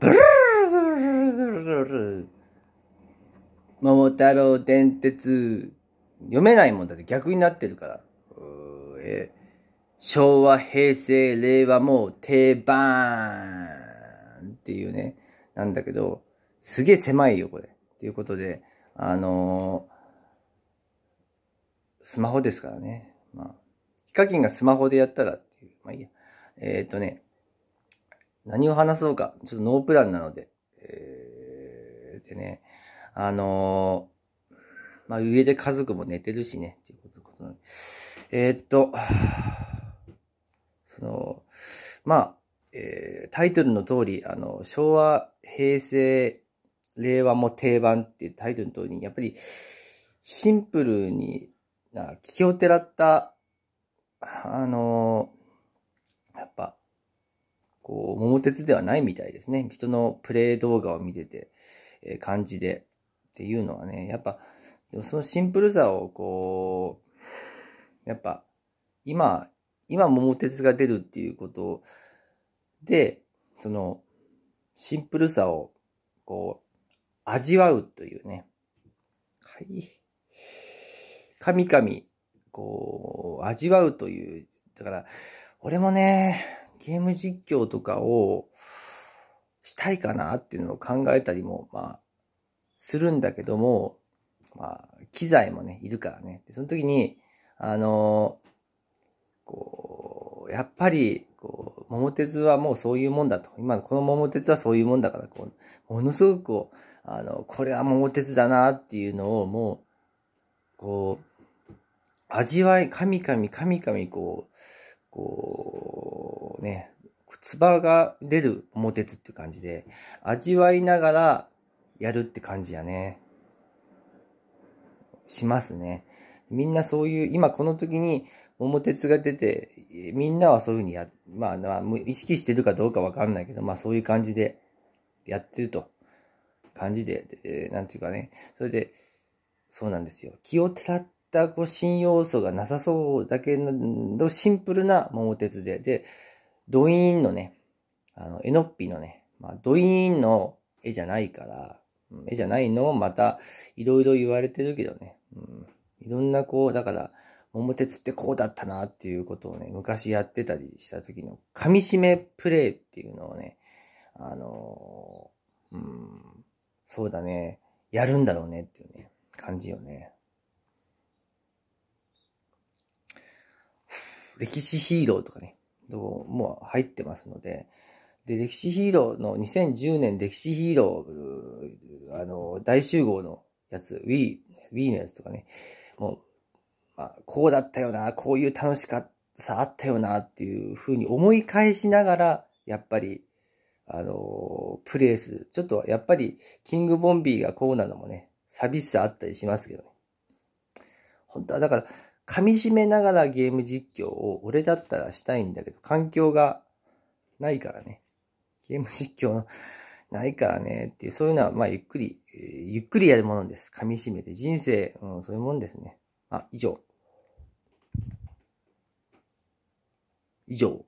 ブルルルルルルル桃太郎電鉄。読めないもんだって逆になってるから。え昭和、平成、令和もう定番っていうね、なんだけど、すげえ狭いよ、これ。ということで、あのー、スマホですからね。まあ、ヒカキンがスマホでやったらっていう。まあいいや。えっ、ー、とね、何を話そうか、ちょっとノープランなので。えー、でね、あのー、まあ、上で家族も寝てるしね、っていうことえー、っと、その、まあ、えー、タイトルの通り、あの、昭和、平成、令和も定番っていうタイトルの通りに、やっぱり、シンプルに、な、気をてらった、あのーこう、桃鉄ではないみたいですね。人のプレイ動画を見てて、えー、感じでっていうのはね、やっぱ、でもそのシンプルさをこう、やっぱ、今、今桃鉄が出るっていうことで、その、シンプルさを、こう、味わうというね。はい。神々、こう、味わうという。だから、俺もね、ゲーム実況とかをしたいかなっていうのを考えたりも、まあ、するんだけども、まあ、機材もね、いるからね。その時に、あのこう、やっぱり、こう、桃鉄はもうそういうもんだと。今のこの桃鉄はそういうもんだから、こう、ものすごくこう、あの、これは桃鉄だなっていうのをもう、こう、味わい、神々、神々、こう、こう、ね、つばが出るおもてつって感じで、味わいながらやるって感じやね。しますね。みんなそういう、今この時に桃鉄が出て、みんなはそういうふうにや、まあ、意識してるかどうかわかんないけど、まあそういう感じでやってると。感じで、えー、なんていうかね。それで、そうなんですよ。気をてらったこう新要素がなさそうだけど、シンプルな桃鉄で、で、ドイーンのね、あの、エノッピーのね、まあ、ドイーンの絵じゃないから、絵じゃないのをまた、いろいろ言われてるけどね、うん。いろんなこう、だから、桃鉄ってこうだったなっていうことをね、昔やってたりした時の、噛み締めプレイっていうのをね、あのー、うん、そうだね、やるんだろうねっていうね、感じよね。歴史ヒーローとかね、もう入ってますので、で、歴史ヒーローの2010年歴史ヒーロー、あの、大集合のやつ、Wii、Wii のやつとかね、もう、まあ、こうだったよな、こういう楽しかさあったよな、っていうふうに思い返しながら、やっぱり、あの、プレイする。ちょっと、やっぱり、キングボンビーがこうなのもね、寂しさあったりしますけどね。本当は、だから、噛み締めながらゲーム実況を俺だったらしたいんだけど、環境がないからね。ゲーム実況ないからねっていう、そういうのは、まあ、ゆっくり、ゆっくりやるものです。噛み締めて。人生、うん、そういうもんですね。あ、以上。以上。